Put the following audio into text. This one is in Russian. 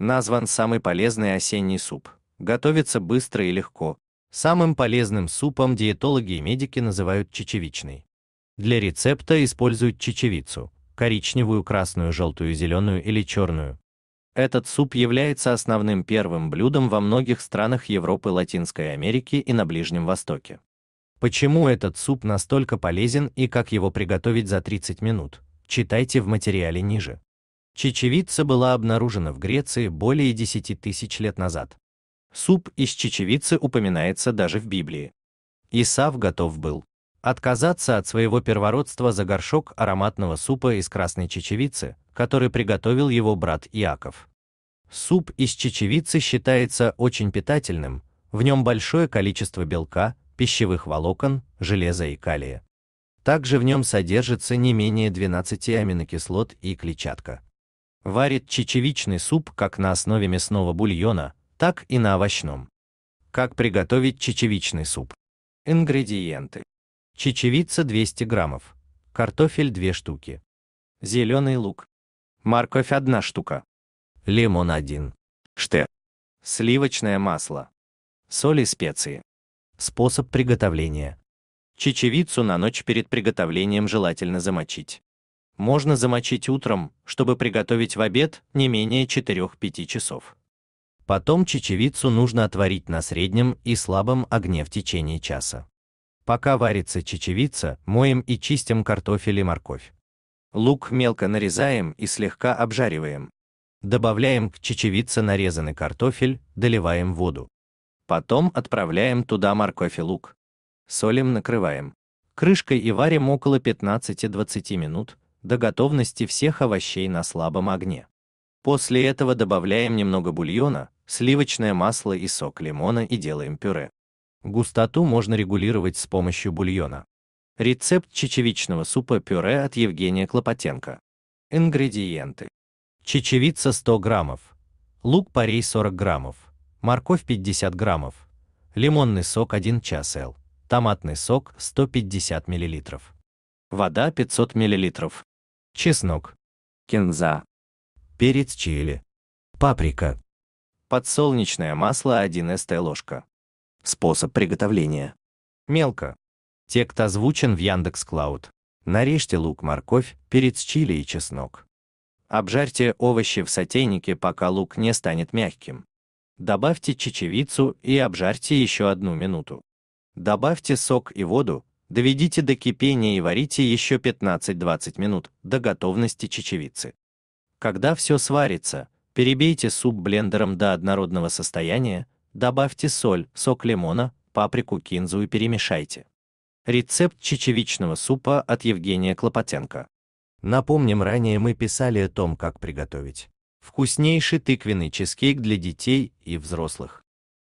назван самый полезный осенний суп. Готовится быстро и легко. Самым полезным супом диетологи и медики называют чечевичный. Для рецепта используют чечевицу – коричневую, красную, желтую, зеленую или черную. Этот суп является основным первым блюдом во многих странах Европы, Латинской Америки и на Ближнем Востоке. Почему этот суп настолько полезен и как его приготовить за 30 минут, читайте в материале ниже. Чечевица была обнаружена в Греции более 10 тысяч лет назад. Суп из чечевицы упоминается даже в Библии. Исав готов был отказаться от своего первородства за горшок ароматного супа из красной чечевицы, который приготовил его брат Иаков. Суп из чечевицы считается очень питательным, в нем большое количество белка, пищевых волокон, железа и калия. Также в нем содержится не менее 12 аминокислот и клетчатка. Варит чечевичный суп как на основе мясного бульона, так и на овощном. Как приготовить чечевичный суп? Ингредиенты. Чечевица 200 граммов, картофель 2 штуки, зеленый лук, морковь 1 штука, лимон 1, ште, сливочное масло, соль и специи. Способ приготовления. Чечевицу на ночь перед приготовлением желательно замочить можно замочить утром, чтобы приготовить в обед не менее 4-5 часов. Потом чечевицу нужно отварить на среднем и слабом огне в течение часа. Пока варится чечевица, моем и чистим картофель и морковь. Лук мелко нарезаем и слегка обжариваем. Добавляем к чечевице нарезанный картофель, доливаем воду. Потом отправляем туда морковь и лук. Солим накрываем. Крышкой и варим около 15-20 минут, до готовности всех овощей на слабом огне. После этого добавляем немного бульона, сливочное масло и сок лимона и делаем пюре. Густоту можно регулировать с помощью бульона. Рецепт чечевичного супа пюре от Евгения Клопотенко. Ингредиенты. Чечевица 100 граммов, лук порей 40 граммов, морковь 50 граммов, лимонный сок 1 час л, томатный сок 150 миллилитров, вода 500 миллилитров чеснок, кинза, перец чили, паприка, подсолнечное масло 1 ст-ложка. Способ приготовления. Мелко. Текст озвучен в Яндекс Клауд. Нарежьте лук, морковь, перец чили и чеснок. Обжарьте овощи в сотейнике, пока лук не станет мягким. Добавьте чечевицу и обжарьте еще одну минуту. Добавьте сок и воду, Доведите до кипения и варите еще 15-20 минут, до готовности чечевицы. Когда все сварится, перебейте суп блендером до однородного состояния, добавьте соль, сок лимона, паприку, кинзу и перемешайте. Рецепт чечевичного супа от Евгения Клопотенко. Напомним, ранее мы писали о том, как приготовить вкуснейший тыквенный чизкейк для детей и взрослых.